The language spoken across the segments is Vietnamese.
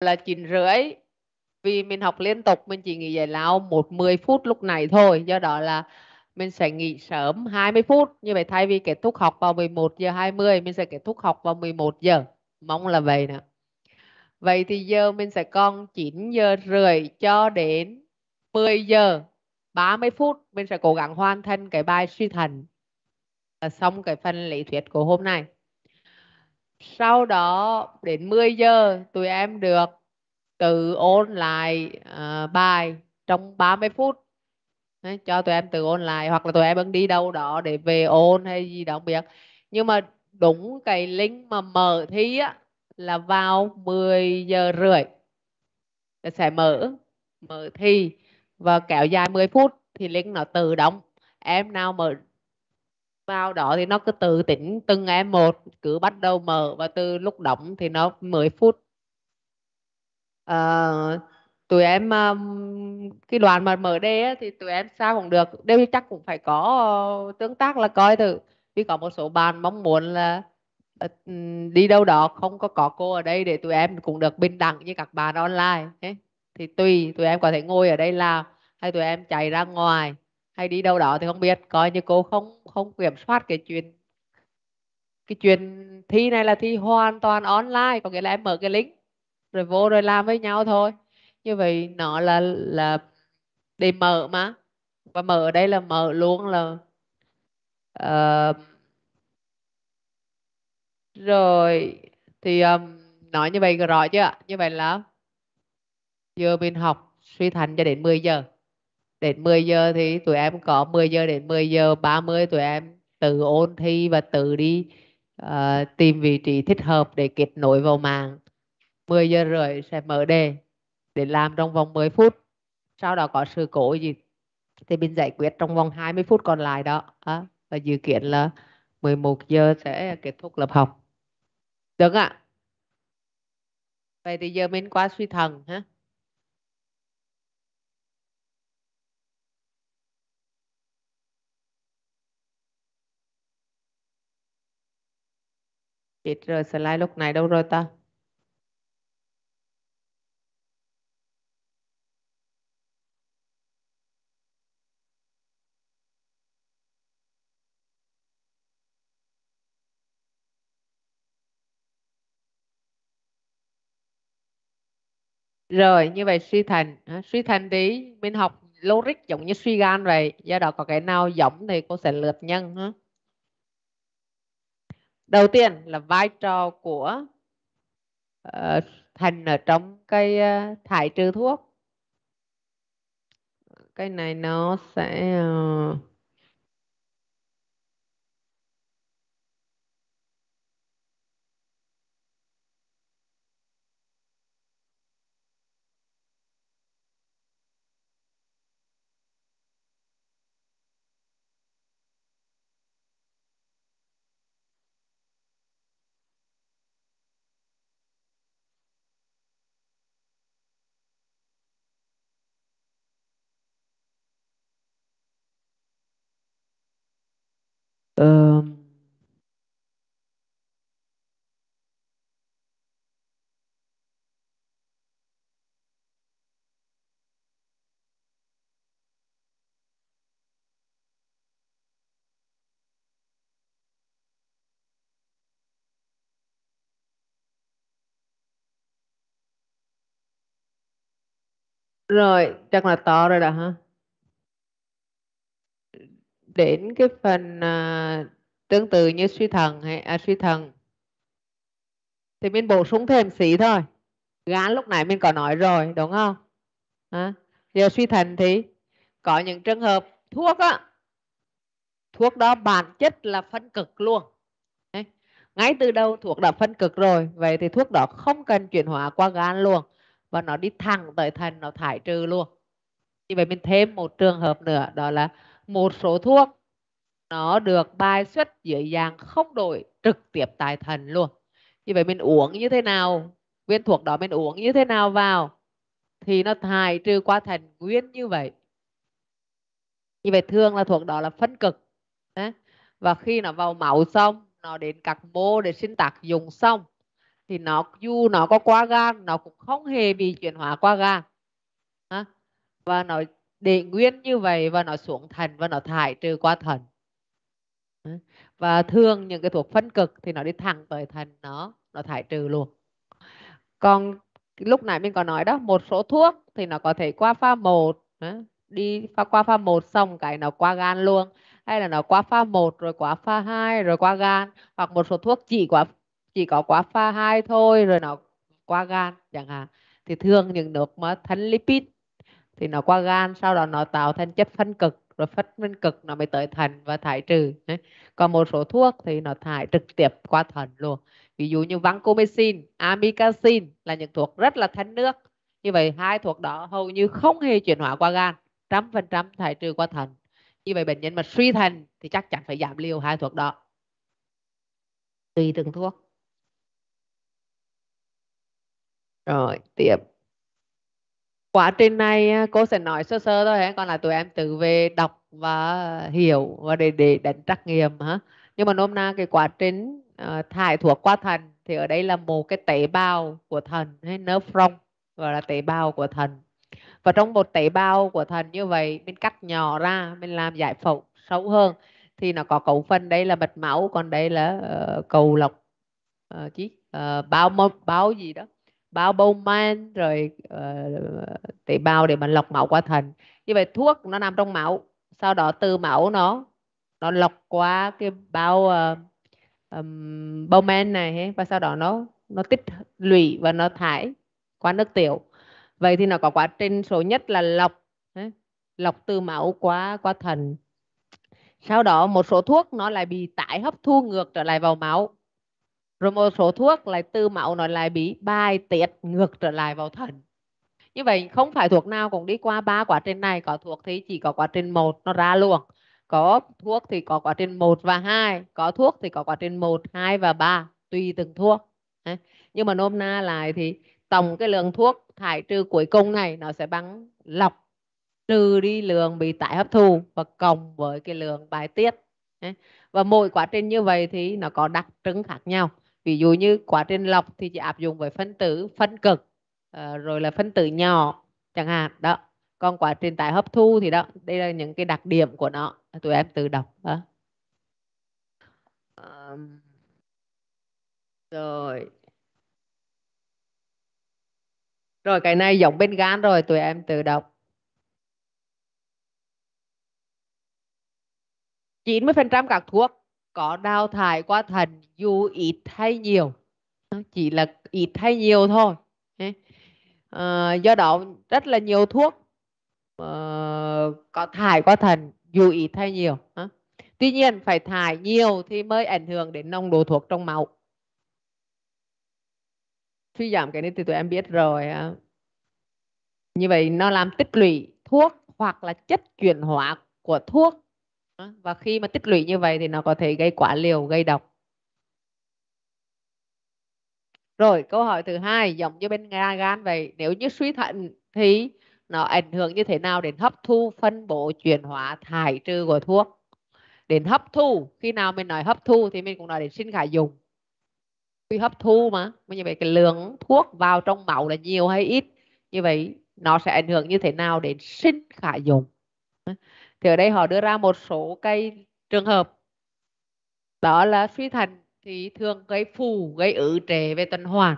là 9 rưỡi vì mình học liên tục mình chỉ nghỉ giải lao một 10 phút lúc này thôi do đó là mình sẽ nghỉ sớm 20 phút như vậy thay vì kết thúc học vào 11 giờ 20 mình sẽ kết thúc học vào 11 giờ mong là vậy nè vậy thì giờ mình sẽ còn 9 giờ rưỡi cho đến 10 giờ 30 phút mình sẽ cố gắng hoàn thành cái bài suy thần là xong cái phần lý thuyết của hôm nay sau đó đến 10 giờ tụi em được tự ôn lại uh, bài trong 30 phút Đấy, cho tụi em tự ôn lại hoặc là tụi em vẫn đi đâu đó để về ôn hay gì đó không biết nhưng mà đúng cái link mà mở thi á là vào 10 giờ rưỡi sẽ mở mở thi và kéo dài 10 phút thì link nó tự động em nào mở sau đó thì nó cứ tự tỉnh từng em một cứ bắt đầu mở và từ lúc đóng thì nó 10 phút à, tụi em cái đoàn mà mở đê thì tụi em sao cũng được đều chắc cũng phải có ờ, tương tác là coi thử vì có một số bạn mong muốn là ờ, đi đâu đó không có có cô ở đây để tụi em cũng được bình đẳng như các bạn online thì tùy tụi em có thể ngồi ở đây làm hay tụi em chạy ra ngoài hay đi đâu đó thì không biết coi như cô không không kiểm soát cái chuyện cái chuyện thi này là thi hoàn toàn online có nghĩa là em mở cái link rồi vô rồi làm với nhau thôi như vậy nó là là để mở mà và mở ở đây là mở luôn là uh, rồi thì um, nói như vậy rõ chưa như vậy là giờ mình học suy thành cho đến 10 giờ đến 10 giờ thì tụi em có 10 giờ đến 10 giờ 30 tụi em tự ôn thi và tự đi uh, tìm vị trí thích hợp để kết nối vào mạng 10 giờ rưỡi sẽ mở đề để làm trong vòng 10 phút sau đó có sự cố gì thì mình giải quyết trong vòng 20 phút còn lại đó à, và dự kiến là 11 giờ sẽ kết thúc lớp học được ạ à? vậy thì giờ mình qua suy thần ha Chết rồi, slide lúc này đâu rồi ta? rồi như vậy suy thành suy thành thì mình học logic giống như suy gan vậy do đó có cái nào giống thì cô sẽ lượt nhân ha đầu tiên là vai trò của uh, thành ở trong cái uh, thải trừ thuốc cái này nó sẽ uh, Rồi, chắc là to rồi đó hả? Đến cái phần à, tương tự như suy thần hay à, suy thần thì mình bổ sung thêm xí thôi. Gán lúc nãy mình có nói rồi, đúng không? À, giờ suy thần thì có những trường hợp thuốc á thuốc đó bản chất là phân cực luôn ngay từ đầu thuốc đã phân cực rồi vậy thì thuốc đó không cần chuyển hóa qua gan luôn và nó đi thẳng tới thành nó thải trừ luôn như vậy mình thêm một trường hợp nữa đó là một số thuốc nó được bài xuất dưới dạng không đổi trực tiếp tại thần luôn như vậy mình uống như thế nào viên thuốc đó mình uống như thế nào vào thì nó thải trừ qua thành nguyên như vậy như vậy thường là thuộc đó là phân cực và khi nó vào máu xong nó đến các mô để sinh tạc dùng xong thì nó dù nó có qua gan nó cũng không hề bị chuyển hóa qua gan và nó để nguyên như vậy và nó xuống thần và nó thải trừ qua thần và thường những cái thuộc phân cực thì nó đi thẳng tới thần nó nó thải trừ luôn còn lúc nãy mình có nói đó một số thuốc thì nó có thể qua pha một đi pha qua pha một xong cái nó qua gan luôn hay là nó qua pha 1 rồi qua pha 2 rồi qua gan hoặc một số thuốc chỉ qua chỉ có quá pha 2 thôi rồi nó qua gan chẳng hạn thì thường những nước mà thân lipid thì nó qua gan sau đó nó tạo thành chất phân cực rồi phát minh cực nó mới tới thận và thải trừ còn một số thuốc thì nó thải trực tiếp qua thận luôn ví dụ như vancomycin amikacin là những thuốc rất là thanh nước như vậy hai thuốc đó hầu như không hề chuyển hóa qua gan trăm phần trăm thải trừ qua thận như vậy bệnh nhân mà suy thận thì chắc chắn phải giảm liều hai thuốc đó tùy từng thuốc rồi tiếp quá trình này à, cô sẽ nói sơ sơ thôi hả? còn là tụi em tự về đọc và hiểu và để để đánh trắc nghiệm hả nhưng mà nôm na cái quá trình à, thải thuộc qua thần thì ở đây là một cái tế bào của thần hay nephron gọi là tế bào của thần và trong một tế bào của thần như vậy mình cắt nhỏ ra mình làm giải phẫu sâu hơn thì nó có cấu phân đây là mạch máu còn đây là uh, cầu lọc uh, ờ, chứ uh, ờ, bao bao gì đó bao Bowman rồi uh, tế bào để mà lọc máu qua thận như vậy thuốc nó nằm trong máu sau đó từ máu nó nó lọc qua cái bao uh, ờ, um, Bowman này ấy, và sau đó nó nó tích lũy và nó thải qua nước tiểu vậy thì nó có quá trình số nhất là lọc ấy, lọc từ máu qua qua thận sau đó một số thuốc nó lại bị tải hấp thu ngược trở lại vào máu rồi một số thuốc lại từ máu nó lại bị bài tiết ngược trở lại vào thận như vậy không phải thuốc nào cũng đi qua ba quá trình này có thuốc thì chỉ có quá trình một nó ra luôn có thuốc thì có quá trình 1 và 2 có thuốc thì có quá trình 1, 2 và 3 tùy từng thuốc nhưng mà nôm na lại thì tổng cái lượng thuốc thải trừ cuối cùng này nó sẽ bằng lọc trừ đi lượng bị tái hấp thu và cộng với cái lượng bài tiết và mỗi quá trình như vậy thì nó có đặc trưng khác nhau ví dụ như quá trình lọc thì chị áp dụng với phân tử phân cực ờ, rồi là phân tử nhỏ chẳng hạn đó còn quá trình tái hấp thu thì đó đây là những cái đặc điểm của nó tụi em tự đọc đó rồi rồi cái này giống bên gan rồi tụi em tự đọc 90% các thuốc có đào thải qua thận dù ít hay nhiều chỉ là ít hay nhiều thôi à, do đó rất là nhiều thuốc uh, có thải qua thận dù ít hay nhiều à. tuy nhiên phải thải nhiều thì mới ảnh hưởng đến nồng độ thuốc trong máu suy giảm cái này thì tụi em biết rồi à. như vậy nó làm tích lũy thuốc hoặc là chất chuyển hóa của thuốc và khi mà tích lũy như vậy thì nó có thể gây quá liều gây độc rồi câu hỏi thứ hai giống như bên gan vậy nếu như suy thận thì nó ảnh hưởng như thế nào đến hấp thu phân bổ chuyển hóa thải trừ của thuốc đến hấp thu khi nào mình nói hấp thu thì mình cũng nói đến sinh khả dụng khi hấp thu mà như vậy cái lượng thuốc vào trong máu là nhiều hay ít như vậy nó sẽ ảnh hưởng như thế nào đến sinh khả dụng thì ở đây họ đưa ra một số cái trường hợp đó là suy thận thì thường gây phù gây ứ trệ về tuần hoàn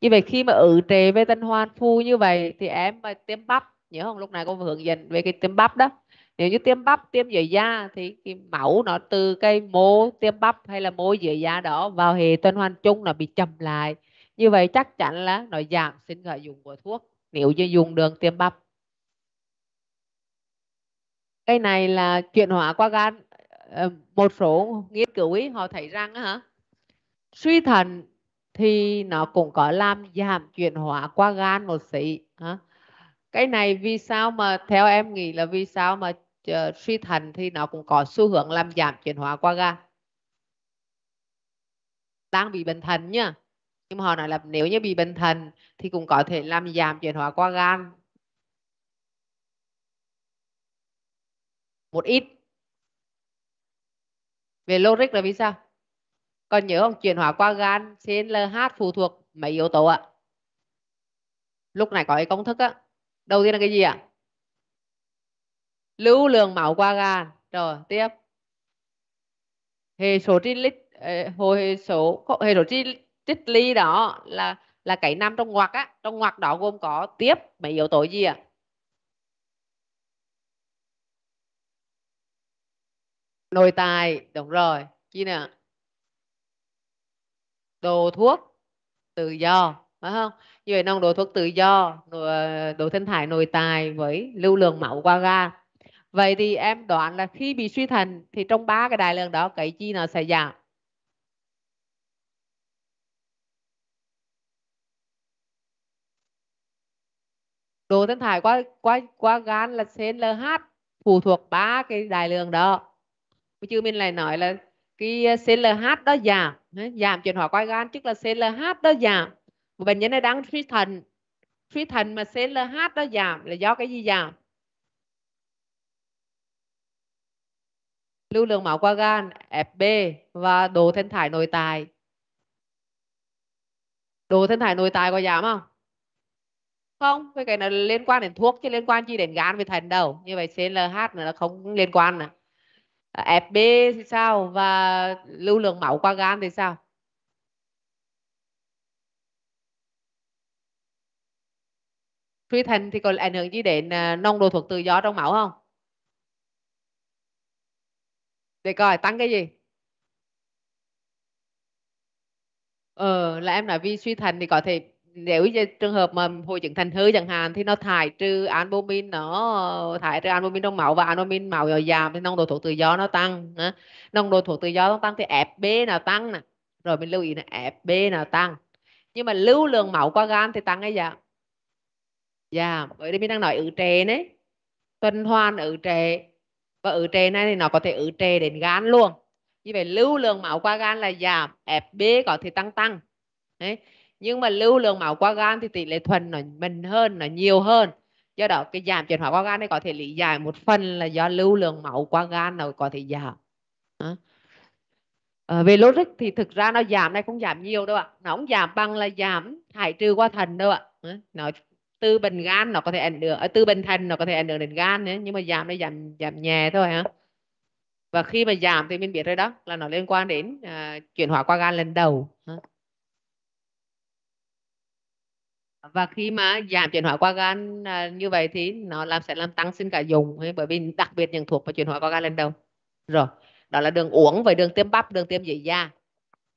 như vậy khi mà ứ trệ về tuần hoàn phù như vậy thì em mà tiêm bắp nhớ không lúc này cô hướng dẫn về cái tiêm bắp đó nếu như tiêm bắp tiêm dưới da thì cái máu nó từ cái mô tiêm bắp hay là mô dưới da đó vào hệ tuần hoàn chung nó bị chậm lại như vậy chắc chắn là nó giảm sinh khả dụng của thuốc nếu như dùng đường tiêm bắp cái này là chuyển hóa qua gan ờ, một số nghiên cứu ấy họ thấy rằng hả suy thận thì nó cũng có làm giảm chuyển hóa qua gan một xí hả? cái này vì sao mà theo em nghĩ là vì sao mà uh, suy thận thì nó cũng có xu hướng làm giảm chuyển hóa qua gan đang bị bệnh thận nhá nhưng mà họ nói là nếu như bị bệnh thận thì cũng có thể làm giảm chuyển hóa qua gan một ít về logic là vì sao còn nhớ không chuyển hóa qua gan CNLH phụ thuộc mấy yếu tố ạ lúc này có cái công thức á đầu tiên là cái gì ạ lưu lượng máu qua gan rồi tiếp hệ số tri lít ờ, hồi hệ số hệ số tri tích ly đó là là cái nằm trong ngoặc á trong ngoặc đó gồm có tiếp mấy yếu tố gì ạ nội tài đúng rồi chi nè đồ thuốc tự do phải không như vậy nông đồ thuốc tự do ờ, đồ thân thải nội tài với lưu lượng máu qua ga vậy thì em đoán là khi bị suy thận thì trong ba cái đại lượng đó cái chi nào sẽ giảm đồ thân thải qua qua qua gan là CNLH phụ thuộc ba cái đại lượng đó chứ mình lại nói là cái ờ, CLH đó giảm giảm chuyển hóa qua gan tức là CLH đó giảm một bệnh nhân này đang suy thận suy thận mà CLH đó giảm là do cái gì giảm lưu lượng máu qua gan FB và đồ thân thải nội tài đồ thân thải nội tài có giảm không không cái này nó liên quan đến thuốc chứ liên quan chi đến gan với thận đâu như vậy CLH là nó không liên quan nè FB thì sao và lưu lượng máu qua gan thì sao? Suy Thành thì còn ảnh hưởng gì đến à, nồng độ thuộc tự do trong máu không? Để coi tăng cái gì? Ờ là em nói vì suy thận thì có thể nếu như trường hợp mà hội chứng thành hơi chẳng hạn thì nó thải trừ albumin nó ờ, thải trừ albumin trong máu và albumin máu nó giảm thì nồng độ thuốc tự do nó tăng đó. nồng độ thuốc tự do nó tăng thì FB nào tăng nè rồi mình lưu ý là FB nào tăng nhưng mà lưu lượng máu qua gan thì tăng hay giảm giảm bởi vì mình đang nói ở trệ đấy tuần hoàn ở trệ và ở trệ này thì nó có thể ở trệ đến gan luôn như vậy lưu lượng máu qua gan là giảm FB có thể tăng tăng đấy nhưng mà lưu lượng máu qua gan thì tỷ lệ thuần nó mình hơn nó nhiều hơn do đó cái giảm chuyển hóa qua gan này có thể lý giải một phần là do lưu lượng máu qua gan nó có thể giảm à. về logic thì thực ra nó giảm này không giảm nhiều đâu ạ nó không giảm bằng là giảm thải trừ qua thần đâu ạ nó từ bình gan nó có thể ảnh hưởng ờ, từ bình thần nó có thể ảnh hưởng đến gan nữa nhưng mà giảm này giảm giảm nhẹ thôi hả và khi mà giảm thì mình biết rồi đó là nó liên quan đến à, chuyển hóa qua gan lần đầu hả? và khi mà giảm chuyển hóa qua gan à, như vậy thì nó làm sẽ làm tăng sinh cả dùng bởi vì đặc biệt những thuộc và chuyển hóa qua gan lên đầu rồi đó là đường uống và đường tiêm bắp đường tiêm dưới da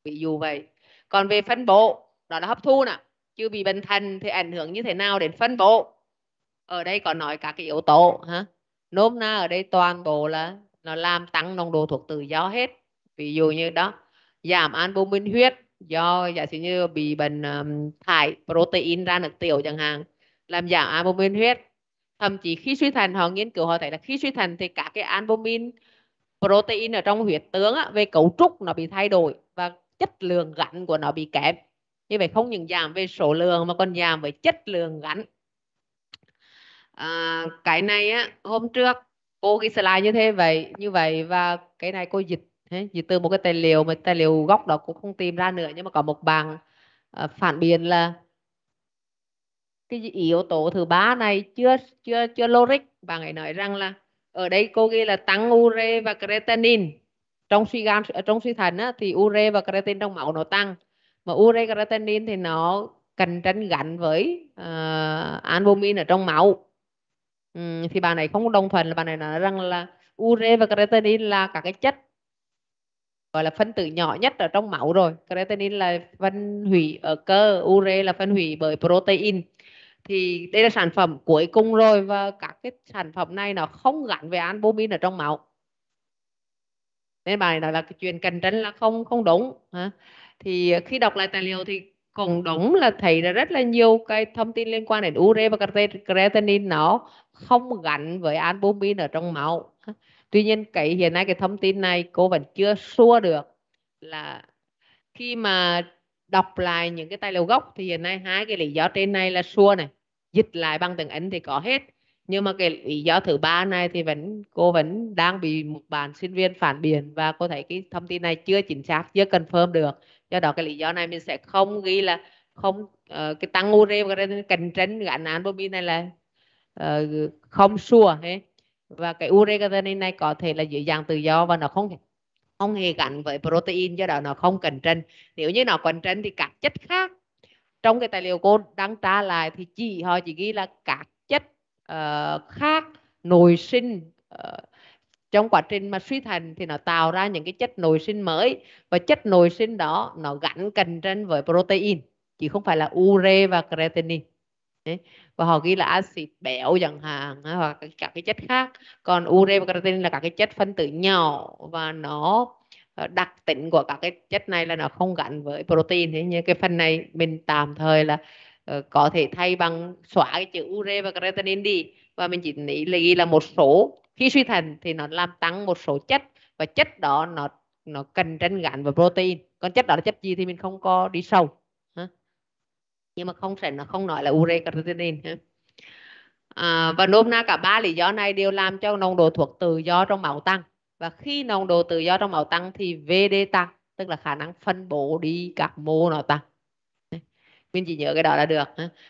ví dụ vậy còn về phân bố đó là hấp thu nè chứ bị bệnh thần thì ảnh hưởng như thế nào đến phân bố ở đây có nói các cái yếu tố ha nôm na ở đây toàn bộ là nó làm tăng nồng độ thuộc tự do hết ví dụ như đó giảm albumin huyết do giả sử như bị bệnh um, thải protein ra nước tiểu chẳng hạn làm giảm albumin huyết thậm chí khi suy thận họ nghiên cứu họ thấy là khi suy thận thì các cái albumin protein ở trong huyết tướng á, về cấu trúc nó bị thay đổi và chất lượng gắn của nó bị kém như vậy không những giảm về số lượng mà còn giảm về chất lượng gắn à, cái này á, hôm trước cô ghi slide như thế vậy như vậy và cái này cô dịch thế thì từ một cái tài liệu mà tài liệu gốc đó cũng không tìm ra nữa nhưng mà có một bạn uh, phản biện là cái yếu tố thứ ba này chưa chưa chưa logic bạn ấy nói rằng là ở đây cô ghi là tăng ure và creatinine trong suy gan ờ, trong suy thận á, thì ure và creatinine trong máu nó tăng mà ure creatinine thì nó cạnh tranh gắn với uh, albumin ở trong máu ừ, thì bà này không đồng thuận là bà này nói rằng là ure và creatinine là các cái chất gọi là phân tử nhỏ nhất ở trong máu rồi creatinine là phân hủy ở cơ ure là phân hủy bởi protein thì đây là sản phẩm cuối cùng rồi và các cái sản phẩm này nó không gắn với albumin ở trong máu nên bài đó là cái chuyện cạnh tranh là không không đúng hả? thì khi đọc lại tài liệu thì cũng đúng là thấy là rất là nhiều cái thông tin liên quan đến ure và creatinine nó không gắn với albumin ở trong máu tuy nhiên cái hiện nay cái thông tin này cô vẫn chưa xua được là khi mà đọc lại những cái tài liệu gốc thì hiện nay hai cái lý do trên này là xua này dịch lại bằng tiếng Anh thì có hết nhưng mà cái lý do thứ ba này thì vẫn cô vẫn đang bị một bạn sinh viên phản biện và cô thấy cái thông tin này chưa chính xác chưa confirm được do đó cái lý do này mình sẽ không ghi là không uh, cái tăng ure và cái cạnh tranh gắn án bobby này là uh, không xua sure hết và cái ureacatein này có thể là dễ dàng tự do và nó không không hề gắn với protein do đó nó không cần trên nếu như nó cần trên thì các chất khác trong cái tài liệu cô đăng tra lại thì chỉ họ chỉ ghi là các chất uh, khác nội sinh uh, trong quá trình mà suy thành thì nó tạo ra những cái chất nội sinh mới và chất nội sinh đó nó gắn cần trên với protein chứ không phải là ure và creatinine và họ ghi là axit béo chẳng hạn hoặc các cái chất khác còn ure và creatine là các cái chất phân tử nhỏ và nó ờ, đặc tính của các cái chất này là nó không gắn với protein thế như cái phần này mình tạm thời là ờ, có thể thay bằng xóa cái chữ ure và creatinine đi và mình chỉ nghĩ là ghi là một số khi suy thận thì nó làm tăng một số chất và chất đó nó nó cần tranh gắn với protein còn chất đó là chất gì thì mình không có đi sâu nhưng mà không thể nó không nói là urecarotenin ha à, và nôm na cả ba lý do này đều làm cho nồng độ thuộc tự do trong máu tăng và khi nồng độ tự do trong máu tăng thì VD tăng tức là khả năng phân bổ đi các mô nó tăng mình chỉ nhớ cái đó là được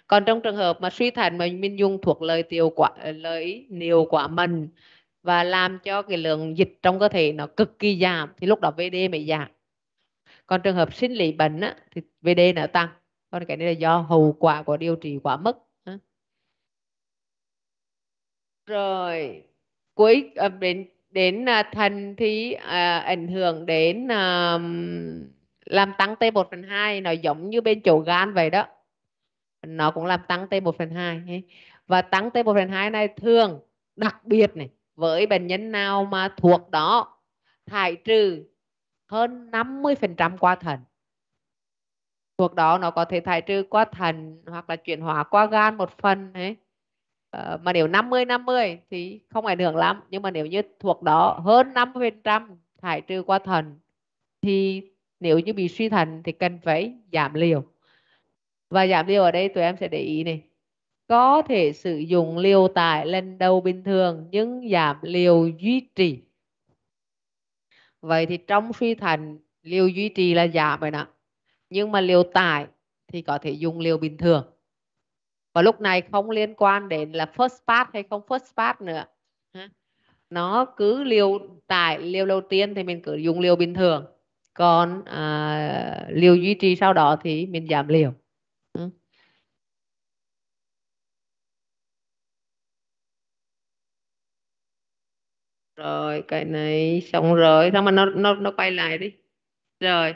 còn trong trường hợp mà suy thận mà mình dùng thuộc lợi tiêu quả lợi nhiều quả mình và làm cho cái lượng dịch trong cơ thể nó cực kỳ giảm thì lúc đó VD mới giảm còn trường hợp sinh lý bệnh á, thì VD nó tăng còn cái này là do hậu quả của điều trị quá mức rồi cuối à, đến đến à, thần thì à, ảnh hưởng đến à, làm tăng T1 phần 2 nó giống như bên chỗ gan vậy đó nó cũng làm tăng T1 phần 2 và tăng T1 phần 2 này thường đặc biệt này với bệnh nhân nào mà thuộc đó thải trừ hơn 50% qua thận thuộc đó nó có thể thải trừ qua thận hoặc là chuyển hóa qua gan một phần ấy ờ, mà nếu 50 50 thì không ảnh hưởng lắm nhưng mà nếu như thuộc đó hơn 50% thải trừ qua thận thì nếu như bị suy thận thì cần phải giảm liều và giảm liều ở đây tụi em sẽ để ý này có thể sử dụng liều tải lần đầu bình thường nhưng giảm liều duy trì vậy thì trong suy thận liều duy trì là giảm rồi nè nhưng mà liều tải thì có thể dùng liều bình thường và lúc này không liên quan đến là first part hay không first part nữa nó cứ liều tải liều đầu tiên thì mình cứ dùng liều bình thường còn à, liều duy trì sau đó thì mình giảm liều ừ. rồi cái này xong rồi xong mà nó nó nó quay lại đi rồi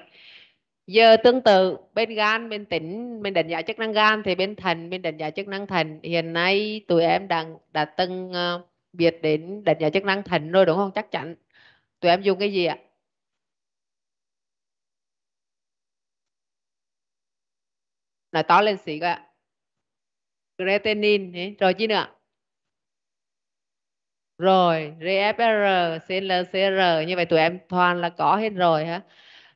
giờ tương tự bên gan bên tỉnh bên đánh giá chức năng gan thì bên thần bên đánh giá chức năng thần hiện nay tụi em đang đã từng uh, biết đến đánh giá chức năng thần rồi đúng không chắc chắn tụi em dùng cái gì ạ nói to lên xí coi ạ creatinine rồi chi nữa rồi RFR CLCR như vậy tụi em toàn là có hết rồi hả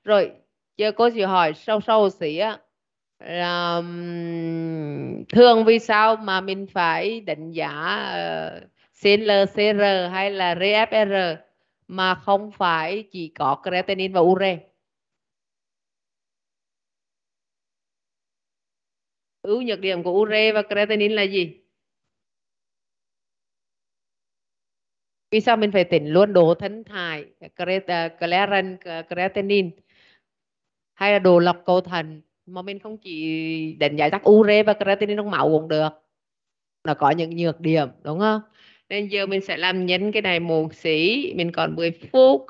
rồi giờ cô chỉ hỏi sâu sâu xí á là thường vì sao mà mình phải định giá uh, ờ, CLCR hay là RFR mà không phải chỉ có creatinine và ure ưu nhược điểm của ure và creatinine là gì vì sao mình phải tính luôn độ thân thải ờ, creatinine hay là đồ lọc cầu thận mà mình không chỉ đánh giải các ure và creatinine trong máu cũng được nó có những nhược điểm đúng không nên giờ mình sẽ làm nhấn cái này một xí mình còn 10 phút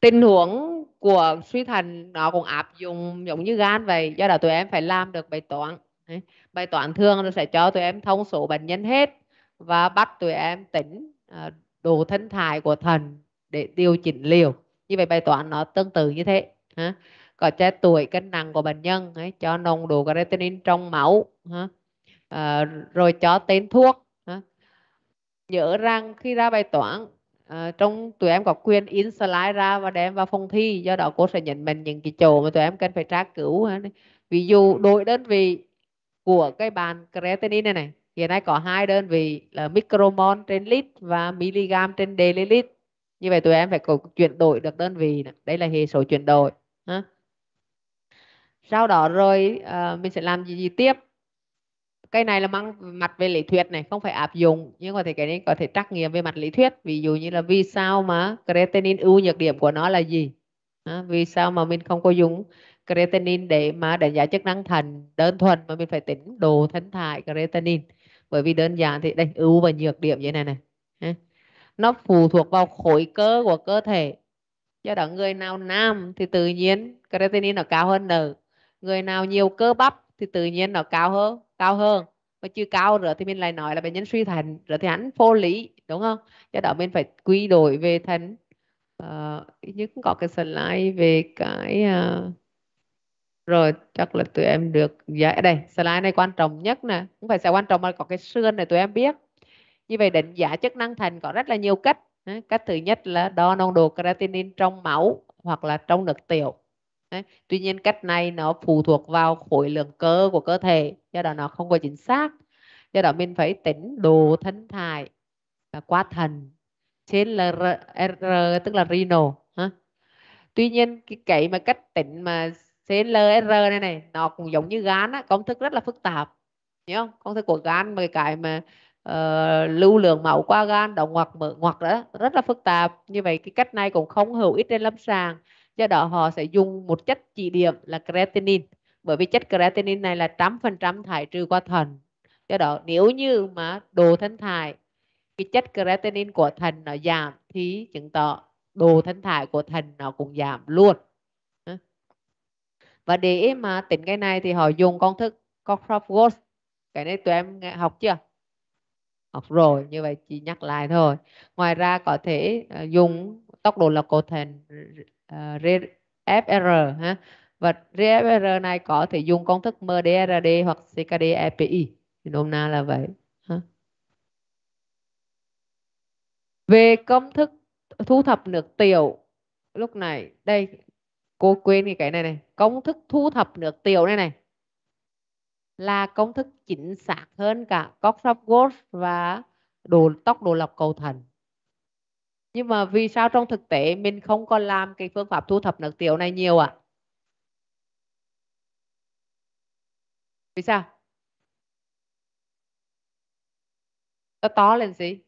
tình huống của suy thận nó cũng áp dụng giống như gan vậy do đó tụi em phải làm được bài toán bài toán thường nó sẽ cho tụi em thông số bệnh nhân hết và bắt tụi em tính à, đồ thân thải của thần để điều chỉnh liều như vậy bài toán nó tương tự như thế có trẻ tuổi cân nặng của bệnh nhân ấy, cho nồng độ creatinine trong máu ha. À, ờ, rồi cho tên thuốc ha. nhớ rằng khi ra bài toán à, trong tụi em có quyền in slide ra và đem vào phòng thi do đó cô sẽ nhận mình những cái chỗ mà tụi em cần phải tra cứu ha. ví dụ đội đơn vị của cái bàn creatinine này này hiện nay có hai đơn vị là micromol trên lít và miligam trên dl lít như vậy tụi em phải chuyển đổi được đơn vị này. đây là hệ số chuyển đổi ha sau đó rồi uh, mình sẽ làm gì, gì tiếp cái này là mang mặt về lý thuyết này không phải áp dụng nhưng mà thì cái này có thể trắc nghiệm về mặt lý thuyết ví dụ như là vì sao mà creatinine ưu nhược điểm của nó là gì à, vì sao mà mình không có dùng creatinine để mà đánh giá chức năng thận đơn thuần mà mình phải tính đồ thân thải creatinine bởi vì đơn giản thì đánh ưu và nhược điểm như thế này này nó phụ thuộc vào khối cơ của cơ thể do đó người nào nam thì tự nhiên creatinine nó cao hơn nữ người nào nhiều cơ bắp thì tự nhiên nó cao hơn cao hơn mà chưa cao rồi thì mình lại nói là bệnh nhân suy thận rồi thì hắn vô lý đúng không do đó mình phải quy đổi về thận uh, ờ, như có cái slide về cái uh, rồi chắc là tụi em được giải à, đây slide này quan trọng nhất nè cũng phải sẽ quan trọng mà có cái xương này tụi em biết như vậy định giá chức năng thận có rất là nhiều cách cách thứ nhất là đo nồng độ creatinine trong máu hoặc là trong nước tiểu Đấy. tuy nhiên cách này nó phụ thuộc vào khối lượng cơ của cơ thể do đó nó không có chính xác do đó mình phải tính đồ thân thải và quá thần trên là r, r tức là rino ha? tuy nhiên cái, cái mà cách tính mà CLR này này nó cũng giống như gan á công thức rất là phức tạp nhớ không công thức của gan mà cái mà uh, lưu lượng máu qua gan động hoặc mở ngoặc đó rất là phức tạp như vậy cái cách này cũng không hữu ích trên lâm sàng do đó họ sẽ dùng một chất trị điểm là creatinine bởi vì chất creatinine này là trăm phần trăm thải trừ qua thận do đó nếu như mà đồ thân thải cái chất creatinine của thận nó giảm thì chứng tỏ đồ thân thải của thận nó cũng giảm luôn và để mà tính cái này thì họ dùng công thức cockcroft Kolmogorov cái này tụi em học chưa học rồi như vậy chỉ nhắc lại thôi ngoài ra có thể ờ, dùng tốc độ lọc cầu thành Ờ, RFR, ha. Và RFR này có thể dùng công thức MDRD hoặc CKD API. Nôm na là vậy. Ha. Về công thức thu thập nước tiểu lúc này đây cô quên cái cái này này công thức thu thập nước tiểu này này là công thức chính xác hơn cả Coxop Gold và đồ tốc độ lọc cầu thần nhưng mà vì sao trong thực tế mình không còn làm cái phương pháp thu thập nước tiểu này nhiều ạ à? vì sao nó to lên gì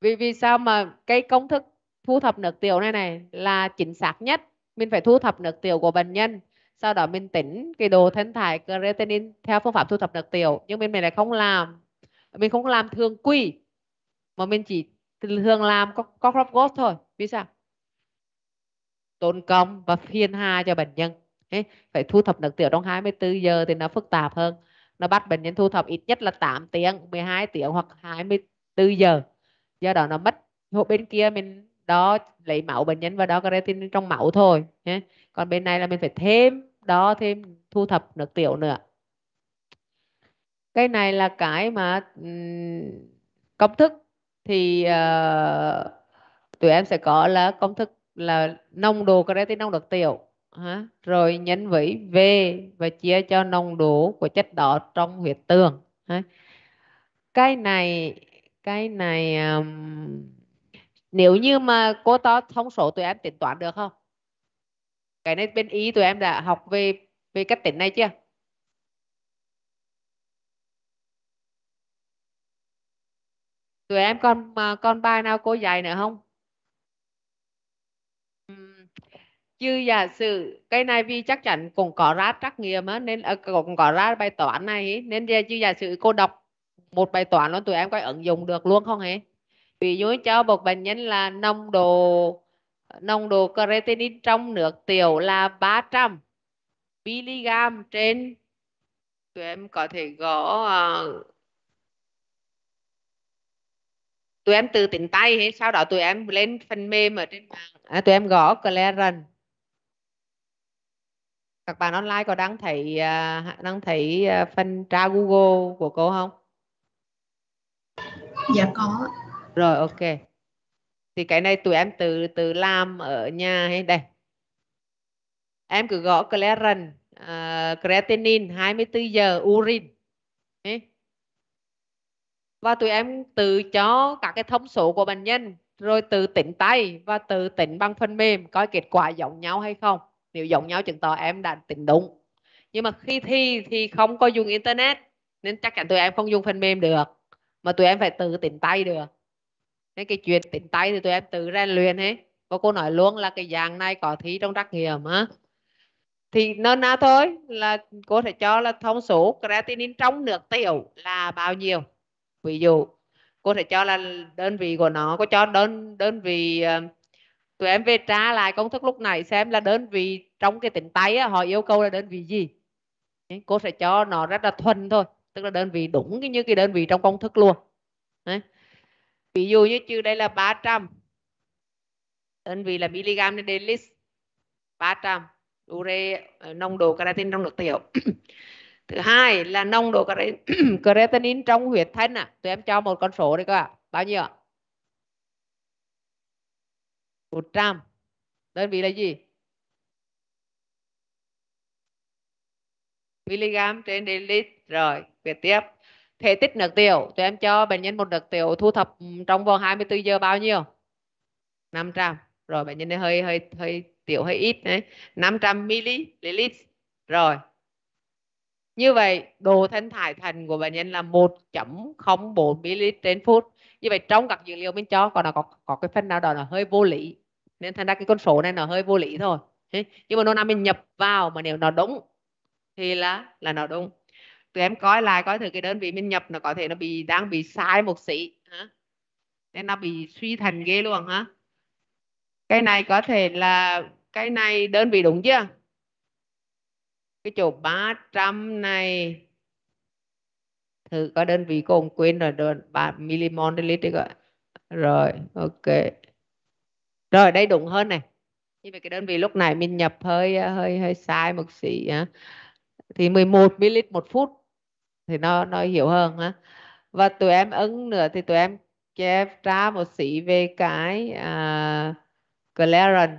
vì vì sao mà cái công thức thu thập nước tiểu này này là chính xác nhất mình phải thu thập nước tiểu của bệnh nhân sau đó mình tính cái đồ thân thải creatinine theo phương pháp thu thập nước tiểu nhưng bên mình lại không làm mình không làm thường quy mà mình chỉ thường làm có, có crop ghost thôi vì sao tốn công và phiền hà cho bệnh nhân Đấy, phải thu thập nước tiểu trong 24 giờ thì nó phức tạp hơn nó bắt bệnh nhân thu thập ít nhất là 8 tiếng 12 tiếng hoặc 24 giờ do đó nó mất hộp bên kia mình đó lấy mẫu bệnh nhân và đó creatin trong mẫu thôi nhé còn bên này là mình phải thêm đó thêm thu thập nước tiểu nữa cái này là cái mà um, công thức thì uh, tụi em sẽ có là công thức là nồng độ creatine nồng đặc tiểu ha? rồi nhân với V và chia cho nồng độ của chất đó trong huyết tương ha? cái này cái này um, nếu như mà cô to thông số tụi em tính toán được không cái này bên ý tụi em đã học về về cách tính này chưa tụi em còn ờ, còn bài nào cô dạy nữa không chứ giả sử cái này vì chắc chắn cũng có ra trắc nghiệm á nên ờ, cũng có ra bài toán này nên chứ giả sử cô đọc một bài toán luôn tụi em có ứng dụng được luôn không hả ví dụ cho một bệnh nhân là nồng độ nồng độ creatinine trong nước tiểu là 300 mg trên tụi em có thể gõ uh, tụi em tự tính tay hay sau đó tụi em lên phần mềm ở trên mạng à, tụi em gõ Clarence các bạn online có đang thấy à, đang thấy à, phần tra Google của cô không? Dạ có. Rồi ok. Thì cái này tụi em tự tự làm ở nhà hay đây. Em cứ gõ Clarence, uh, à, creatinine 24 giờ urin. Đấy và tụi em tự cho các cái thông số của bệnh nhân rồi tự tính tay và tự tính bằng phần mềm coi kết quả giống nhau hay không nếu giống nhau chứng tỏ em đã tính đúng nhưng mà khi thi thì không có dùng internet nên chắc chắn tụi em không dùng phần mềm được mà tụi em phải tự tính tay được nên cái chuyện tính tay thì tụi em tự rèn luyện ấy và cô nói luôn là cái dạng này có thi trong trắc nghiệm á thì nên na thôi là cô thể cho là thông số creatinine trong nước tiểu là bao nhiêu ví dụ cô sẽ cho là đơn vị của nó có cho đơn đơn vị ờ, tụi em về tra lại công thức lúc này xem là đơn vị trong cái tính tay họ yêu cầu là đơn vị gì cô sẽ cho nó rất là thuần thôi tức là đơn vị đúng như cái đơn vị trong công thức luôn Đấy. ví dụ như chữ đây là 300 đơn vị là mg trên list 300 ure ờ, nồng độ keratin trong nước tiểu thứ hai là nồng độ creatinine trong huyết thanh à tụi em cho một con số đi các bạn bao nhiêu ạ 100 đơn vị là gì mg trên lít rồi việc tiếp thể tích nước tiểu tụi em cho bệnh nhân một nước tiểu thu thập trong vòng 24 giờ bao nhiêu 500 rồi bệnh nhân này hơi hơi hơi tiểu hơi ít đấy 500 ml rồi như vậy độ thanh thải thành của bệnh nhân là 1.04 ml trên phút như vậy trong các dữ liệu mình cho còn là có có cái phần nào đó là hơi vô lý nên thành ra cái con số này nó hơi vô lý thôi nhưng mà nó nằm mình nhập vào mà nếu nó đúng thì là là nó đúng tụi em coi lại coi thử cái đơn vị mình nhập nó có thể nó bị đang bị sai một xí hả nên nó bị suy thành ghê luôn hả cái này có thể là cái này đơn vị đúng chưa cái chỗ 300 này thử có đơn vị cô không quên rồi đơn 3 milimol trên lít đấy ạ rồi ok rồi đây đúng hơn này như vậy cái đơn vị lúc này mình nhập hơi hơi hơi sai một xí á thì 11 ml một phút thì nó nó hiểu hơn á và tụi em ứng nữa thì tụi em chép tra một xí về cái uh, à, clearance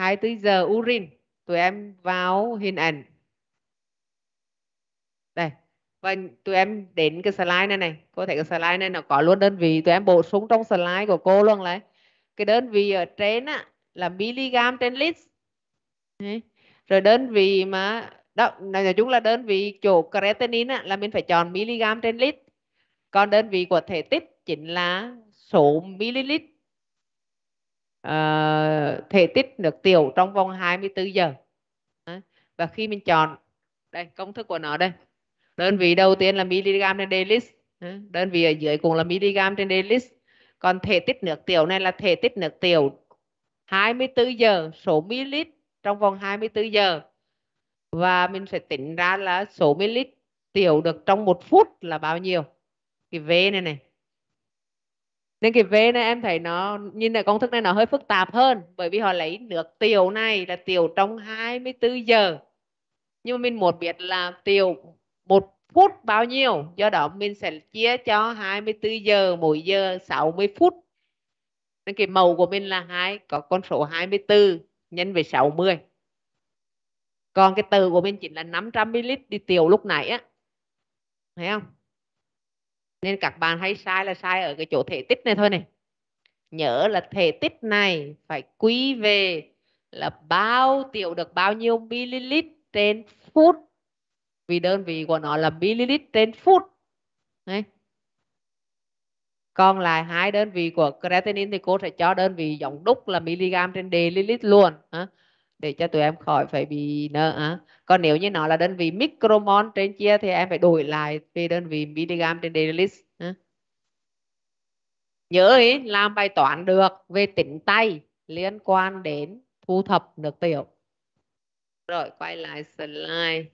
hai tới giờ urin tụi em vào hình ảnh đây và tụi em đến cái slide này này cô thể cái slide này nó có luôn đơn vị tụi em bổ sung trong slide của cô luôn đấy cái đơn vị ở trên á là miligam trên lít rồi đơn vị mà đó nói chung là đơn vị chỗ creatinine á, là mình phải chọn miligam trên lít còn đơn vị của thể tích chính là số ml Ờ, thể tích nước tiểu trong vòng 24 giờ và khi mình chọn đây công thức của nó đây đơn vị đầu tiên là mg trên dl đơn vị ở dưới cũng là mg trên dl còn thể tích nước tiểu này là thể tích nước tiểu 24 giờ số ml trong vòng 24 giờ và mình sẽ tính ra là số ml tiểu được trong một phút là bao nhiêu cái V này này nên cái V này em thấy nó nhìn lại công thức này nó hơi phức tạp hơn bởi vì họ lấy nước tiểu này là tiểu trong 24 giờ nhưng mà mình muốn biết là tiểu một phút bao nhiêu do đó mình sẽ chia cho 24 giờ mỗi giờ 60 phút nên cái màu của mình là hai có con số 24 nhân với 60 còn cái từ của mình chính là 500 ml đi tiểu lúc nãy á thấy không nên các bạn hay sai là sai ở cái chỗ thể tích này thôi này nhớ là thể tích này phải quy về là bao tiểu được bao nhiêu ml trên phút vì đơn vị của nó là ml trên phút Đấy. còn lại hai đơn vị của creatinine thì cô sẽ cho đơn vị giống đúc là mg trên dl luôn Hả? để cho tụi em khỏi phải bị nợ á còn nếu như nó là đơn vị micromol trên chia thì em phải đổi lại về đơn vị mg trên daily list. nhớ ấy, làm bài toán được về tính tay liên quan đến thu thập nước tiểu rồi quay lại slide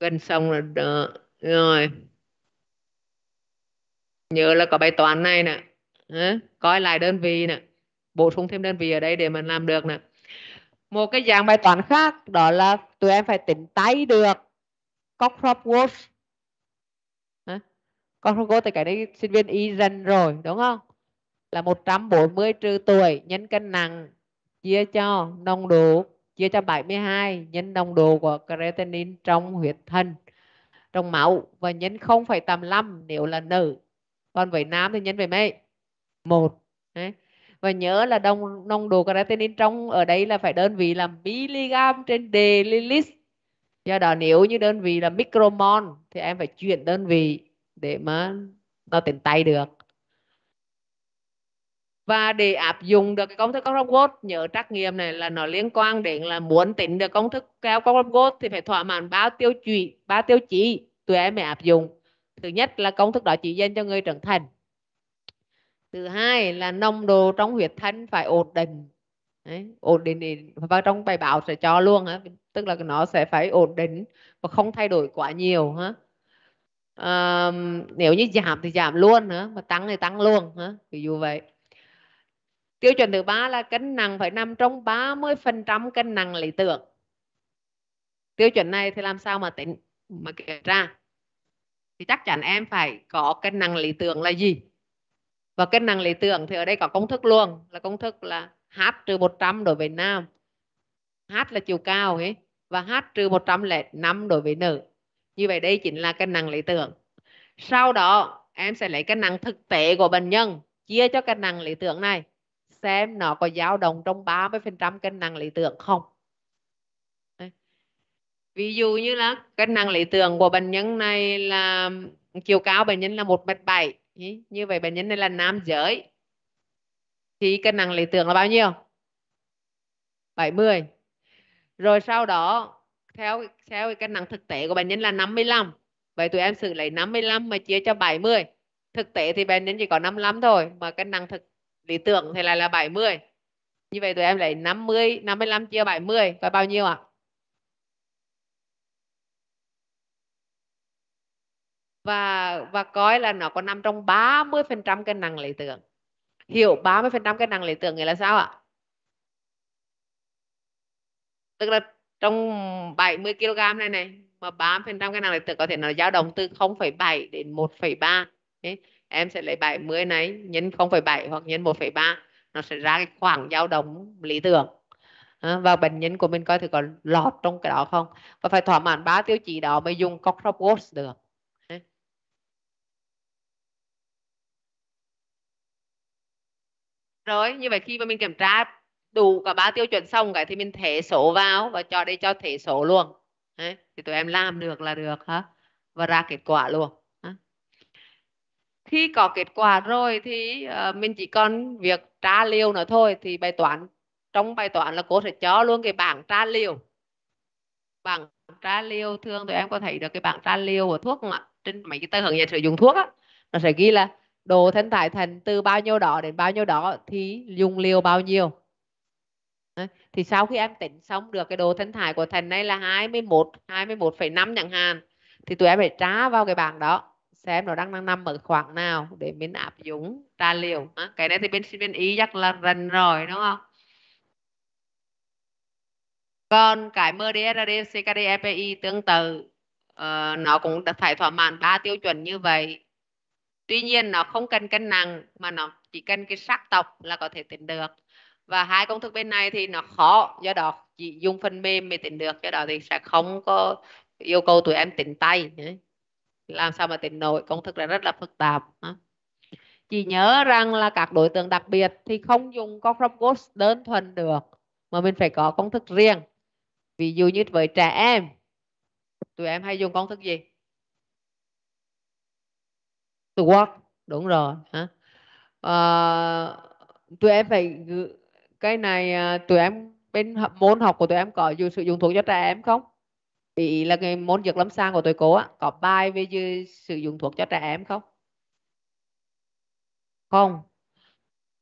gần xong rồi đó. rồi nhớ là có bài toán này nè coi lại đơn vị nè bổ sung thêm đơn vị ở đây để mình làm được nè một cái dạng bài toán khác đó là tụi em phải tính tay được Cockcrop Wolf à, Cockcrop Wolf thì cái đấy sinh viên y dần rồi đúng không là 140 trừ tuổi nhân cân nặng chia cho nồng độ chia cho 72 nhân nồng độ của creatinine trong huyết thanh trong máu và nhân 0,85 nếu là nữ còn với nam thì nhân với mấy một Đấy. và nhớ là đồng nồng độ creatinine trong ở đây là phải đơn vị là miligam trên dl do đó nếu như đơn vị là micromol thì em phải chuyển đơn vị để mà nó tính tay được và để áp dụng được cái công thức Cosmos nhớ trắc nghiệm này là nó liên quan đến là muốn tính được công thức cao theo Cosmos thì phải thỏa mãn ba tiêu chí ba tiêu chí tụi em mới áp dụng thứ nhất là công thức đó chỉ dành cho người trưởng thành thứ hai là nồng độ trong huyết thanh phải ổn định Đấy, ổn định thì và trong bài báo sẽ cho luôn á, tức là nó sẽ phải ổn định và không thay đổi quá nhiều hả à, nếu như giảm thì giảm luôn hả mà tăng thì tăng luôn hả ví dụ vậy tiêu chuẩn thứ ba là cân nặng phải nằm trong 30% cân nặng lý tưởng tiêu chuẩn này thì làm sao mà tính mà kiểm tra thì chắc chắn em phải có cái năng lý tưởng là gì và cái năng lý tưởng thì ở đây có công thức luôn là công thức là h trừ 100 đối với nam h là chiều cao ấy và h trừ 105 đối với nữ như vậy đây chính là cái năng lý tưởng sau đó em sẽ lấy cái năng thực tế của bệnh nhân chia cho cái năng lý tưởng này xem nó có dao động trong 30% cái năng lý tưởng không ví dụ như là cân nặng lý tưởng của bệnh nhân này là chiều cao bệnh nhân là một mét bảy như vậy bệnh nhân này là nam giới thì cân nặng lý tưởng là bao nhiêu 70 rồi sau đó theo theo cái cân nặng thực tế của bệnh nhân là 55 vậy tụi em xử lấy 55 mà chia cho 70 thực tế thì bệnh nhân chỉ có 55 thôi mà cân nặng thực lý tưởng thì lại là 70 như vậy tụi em lấy 50 55 chia 70 và bao nhiêu ạ à? và và coi là nó có nằm trong 30% cân nặng lý tưởng hiểu 30% cân nặng lý tưởng nghĩa là sao ạ tức là trong 70 kg này này mà 30% cân nặng lý tưởng có thể là dao động từ 0,7 đến 1,3 em sẽ lấy 70 này nhân 0,7 hoặc nhân 1,3 nó sẽ ra cái khoảng dao động lý tưởng ờ, và bệnh nhân của mình coi thì có lọt trong cái đó không và phải thỏa mãn ba tiêu chí đó mới dùng Cox được rồi như vậy khi mà mình kiểm tra đủ cả ba tiêu chuẩn xong cái thì mình thể số vào và cho đây cho thể số luôn Đấy. thì tụi em làm được là được hả và ra kết quả luôn ha. khi có kết quả rồi thì uh, mình chỉ còn việc tra liều nữa thôi thì bài toán trong bài toán là cô sẽ cho luôn cái bảng tra liều bảng tra liều thường tụi em có thấy được cái bảng tra liều của thuốc mà trên mấy cái tờ hướng dẫn sử dụng thuốc á nó sẽ ghi là đồ thân thải thần từ bao nhiêu đó đến bao nhiêu đó thì dùng liều bao nhiêu thì sau khi em tính xong được cái đồ thân thải của thần này là 21 21,5 chẳng hạn thì tụi em phải trá vào cái bảng đó xem nó đang đang nằm ở khoảng nào để mình áp dụng trà liều cái này thì bên bên ý chắc là rần rồi đúng không còn cái MDRD, CKD, EPI tương tự uh, nó cũng phải thỏa mãn ba tiêu chuẩn như vậy tuy nhiên nó không cần cân nặng mà nó chỉ cần cái sắc tộc là có thể tính được và hai công thức bên này thì nó khó do đó chỉ dùng phần mềm mới tính được do đó thì sẽ không có yêu cầu tụi em tính tay làm sao mà tính nổi công thức là rất là phức tạp chỉ nhớ rằng là các đối tượng đặc biệt thì không dùng con from ghost đơn thuần được mà mình phải có công thức riêng ví dụ như với trẻ em tụi em hay dùng công thức gì to work đúng rồi hả ờ, à, tụi em phải cái này tụi em bên môn học của tụi em có dù sử dụng thuốc cho trẻ em không ý là cái môn dược lâm sàng của tôi cố á có bài về dự, sử dụng thuốc cho trẻ em không không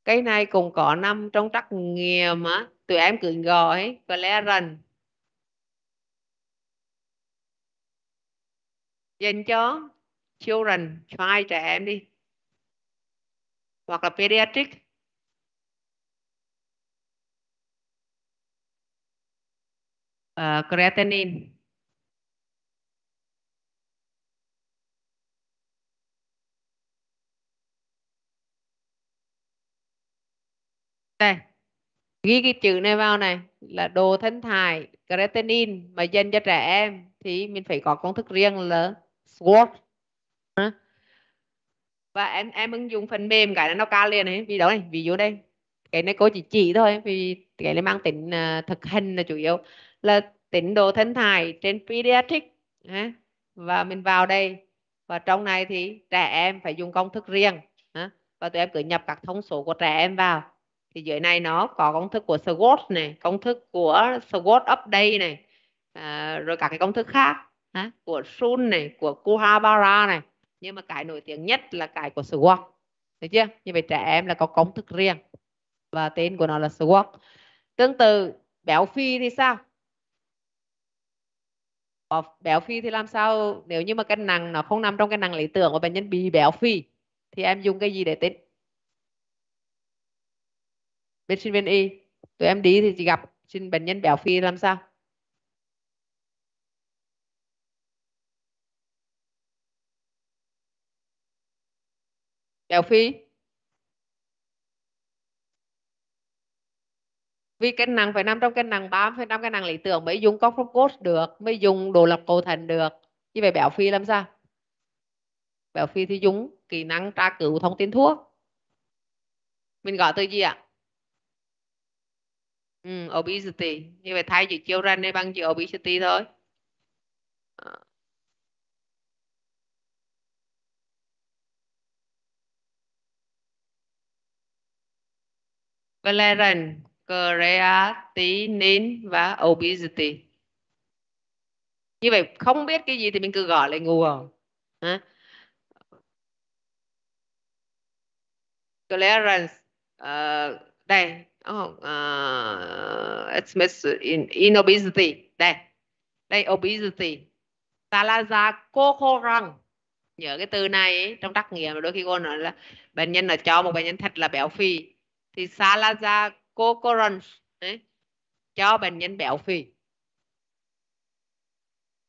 cái này cũng có năm trong trắc nghiệm á tụi em cứ gọi và lẽ rần dành cho children child trẻ em đi hoặc là pediatric uh, creatinine đây ghi cái chữ này vào này là đồ thân thải creatinine mà dành cho trẻ em thì mình phải có công thức riêng là SWOT và em em ứng dụng phần mềm cái là nó cao liền ấy ví dụ này ví dụ đây cái này cô chỉ chỉ thôi vì cái này mang tính uh, thực hành là chủ yếu là tính đồ thân thải trên pediatric ha? và mình vào đây và trong này thì trẻ em phải dùng công thức riêng ha? và tụi em cứ nhập các thông số của trẻ em vào thì dưới này nó có công thức của SWOT này công thức của SWOT update này à, rồi các cái công thức khác ha? của Sun này của Kuhabara này nhưng mà cái nổi tiếng nhất là cái của Swag thấy chưa như vậy trẻ em là có công thức riêng và tên của nó là Swag tương tự béo phì thì sao ờ, béo phì thì làm sao nếu như mà cái nặng nó không nằm trong cái nặng lý tưởng của bệnh nhân bị béo phì thì em dùng cái gì để tính bên sinh viên y tụi em đi thì chỉ gặp sinh bệnh nhân béo phì làm sao chào phi vì cái nặng phải nằm trong cái nặng bám phải nằm cái năng lý tưởng mới dùng cốc cốt được mới dùng đồ lập cầu thần được như vậy béo phi làm sao béo phi thì dùng kỹ năng tra cứu thông tin thuốc mình gọi từ gì ạ ừ, obesity như vậy thay chữ children này bằng chữ obesity thôi ờ. Valerian, creatinine và obesity. Như vậy không biết cái gì thì mình cứ gọi lại Google. Hả? Tolerance, uh, đây, oh, uh, in, in obesity, đây, đây obesity. Salazar Corcoran, nhớ cái từ này ấy, trong trắc nghiệm đôi khi cô nói là bệnh nhân là cho một bệnh nhân thật là béo phì thì Salazar Corcoran cho bệnh nhân béo phì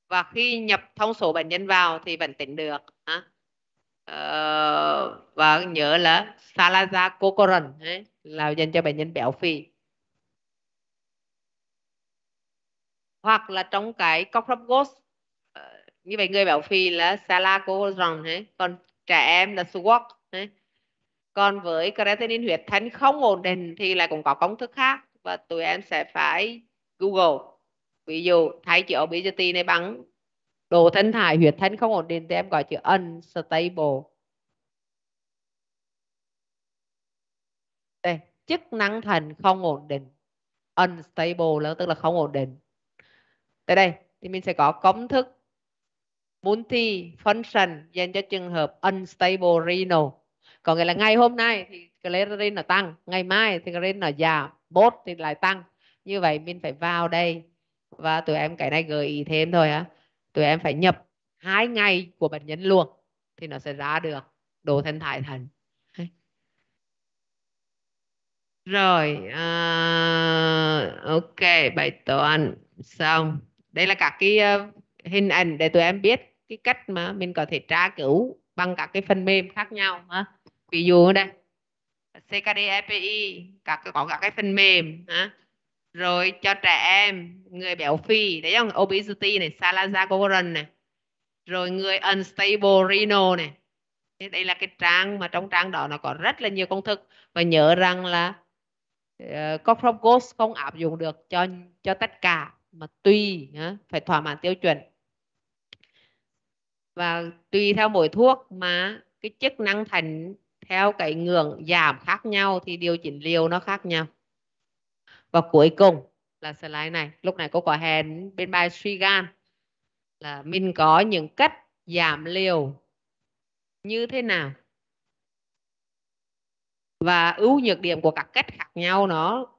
và khi nhập thông số bệnh nhân vào thì vẫn tính được à, và nhớ là Salazar Corcoran là dành cho bệnh nhân béo phì hoặc là trong cái Coprogos ờ, như vậy người béo phì là Salazar Corcoran còn trẻ em là Swot còn với creatinine huyết thanh không ổn định thì lại cũng có công thức khác và tụi em sẽ phải google ví dụ thay chữ obesity này bằng đồ thân thải huyết thanh không ổn định thì em gọi chữ unstable đây chức năng thần không ổn định unstable là tức là không ổn định tại đây thì mình sẽ có công thức multi function dành cho trường hợp unstable renal có nghĩa là ngày hôm nay thì glycerin nó tăng ngày mai thì glycerin nó giảm bốt thì lại tăng như vậy mình phải vào đây và tụi em cái này gợi ý thêm thôi á tụi em phải nhập hai ngày của bệnh nhân luôn thì nó sẽ ra được đồ thân thải thần rồi uh, ok bài toán xong đây là các cái uh, hình ảnh để tụi em biết cái cách mà mình có thể tra cứu bằng các cái phần mềm khác nhau ha ví dụ đây CKD EPI các có các cái phần mềm ha. rồi cho trẻ em người béo phì đấy không obesity này Salazar Cochran này rồi người unstable renal này đây là cái trang mà trong trang đó nó có rất là nhiều công thức và nhớ rằng là uh, ờ, Cochran Goals không áp dụng được cho cho tất cả mà tùy uh, phải thỏa mãn tiêu chuẩn và tùy theo mỗi thuốc mà cái chức năng thành theo cái ngưỡng giảm khác nhau thì điều chỉnh liều nó khác nhau và cuối cùng là slide này lúc này cô có hẹn bên bài suy gan là mình có những cách giảm liều như thế nào và ưu nhược điểm của các cách khác nhau nó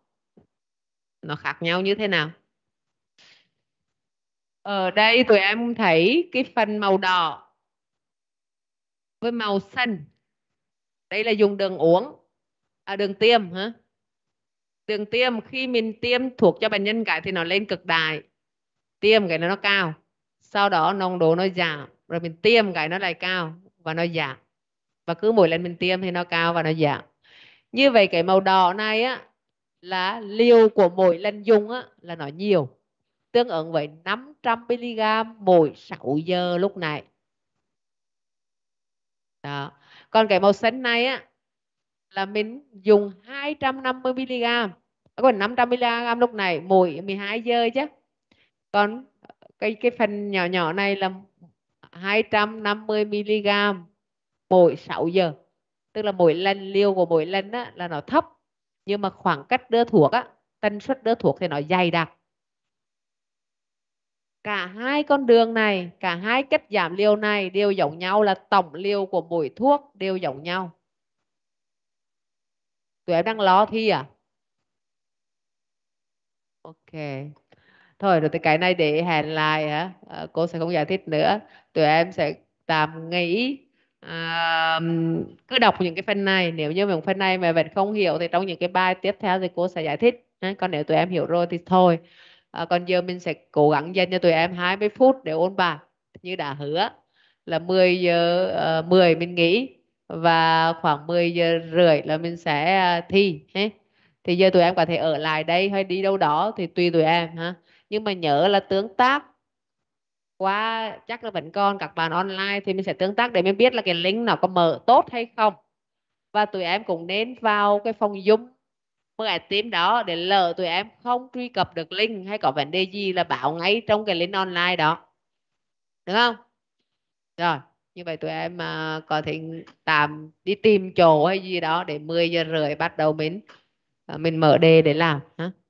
nó khác nhau như thế nào ở đây tụi em thấy cái phần màu đỏ với màu xanh đây là dùng đường uống à, đường tiêm hả đường tiêm khi mình tiêm thuộc cho bệnh nhân cái thì nó lên cực đại tiêm cái nó, nó cao sau đó nồng độ nó giảm rồi mình tiêm cái nó lại cao và nó giảm và cứ mỗi lần mình tiêm thì nó cao và nó giảm như vậy cái màu đỏ này á là liều của mỗi lần dùng á, là nó nhiều tương ứng với 500 mg mỗi 6 giờ lúc này đó còn cái màu xanh này á là mình dùng 250 mg còn 500 mg lúc này mỗi 12 giờ chứ còn cái cái phần nhỏ nhỏ này là 250 mg mỗi 6 giờ tức là mỗi lần liều của mỗi lần á, là nó thấp nhưng mà khoảng cách đưa thuốc á, tần suất đưa thuốc thì nó dày đặc cả hai con đường này cả hai cách giảm liều này đều giống nhau là tổng liều của mỗi thuốc đều giống nhau tụi em đang lo thi à ok thôi rồi thì cái này để hẹn lại hả ờ, cô sẽ không giải thích nữa tụi em sẽ tạm nghĩ, à, cứ đọc những cái phần này nếu như những phần này mà vẫn không hiểu thì trong những cái bài tiếp theo thì cô sẽ giải thích còn nếu tụi em hiểu rồi thì thôi à, còn giờ mình sẽ cố gắng dành cho tụi em 20 phút để ôn bài như đã hứa là 10 giờ à, ờ, 10 mình nghỉ và khoảng 10 giờ rưỡi là mình sẽ à, thi hết thì giờ tụi em có thể ở lại đây hay đi đâu đó thì tùy tụi em ha nhưng mà nhớ là tương tác qua chắc là vẫn còn các bạn online thì mình sẽ tương tác để mình biết là cái link nó có mở tốt hay không và tụi em cũng nên vào cái phòng zoom mấy cái team đó để lỡ tụi em không truy cập được link hay có vấn đề gì là bảo ngay trong cái link online đó được không rồi như vậy tụi em uh, có thể tạm đi tìm chỗ hay gì đó để 10 giờ rưỡi bắt đầu mình uh, mình mở đề để làm ha huh?